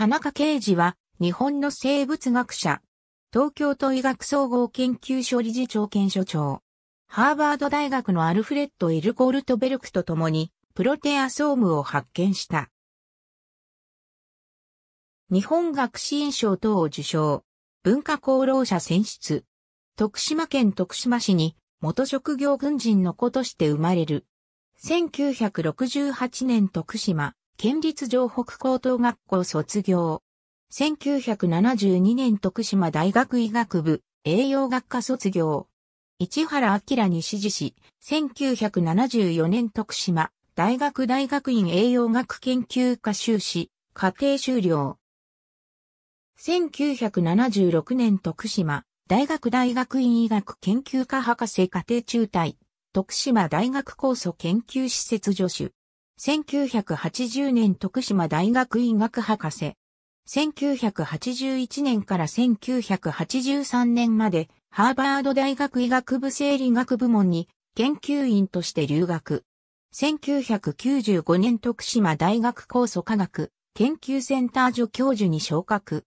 田中啓事は、日本の生物学者。東京都医学総合研究所理事長兼所長。ハーバード大学のアルフレッド・エルゴルトベルクと共に、プロテアソームを発見した。日本学士院賞等を受賞。文化功労者選出。徳島県徳島市に、元職業軍人の子として生まれる。1968年徳島、県立城北高等学校卒業。1972年徳島大学医学部栄養学科卒業。市原明に指示し、1974年徳島大学大学院栄養学研究科修士、課程修了。1976年徳島大学大学院医学研究科博士課程中退、徳島大学高祖研究施設助手。1980年徳島大学医学博士。1981年から1983年までハーバード大学医学部生理学部門に研究員として留学。1995年徳島大学酵素科学研究センター助教授に昇格。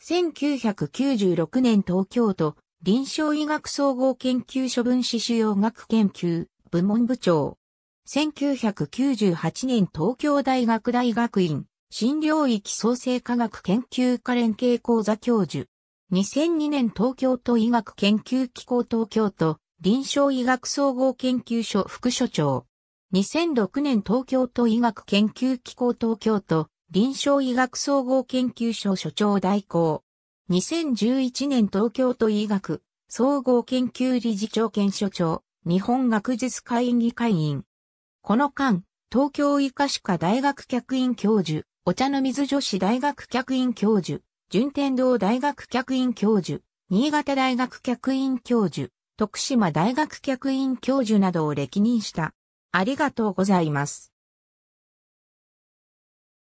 1996年東京都臨床医学総合研究所分子腫瘍学研究部門部長。1998年東京大学大学院、新領域創生科学研究科連携講座教授。2002年東京都医学研究機構東京都臨床医学総合研究所副所長。2006年東京都医学研究機構東京都臨床医学総合研究所所長代行。2011年東京都医学総合研究理事長兼所長、日本学術会議会員。この間、東京医科歯科大学客員教授、お茶の水女子大学客員教授、順天堂大学客員教授、新潟大学客員教授、徳島大学客員教授などを歴任した。ありがとうございます。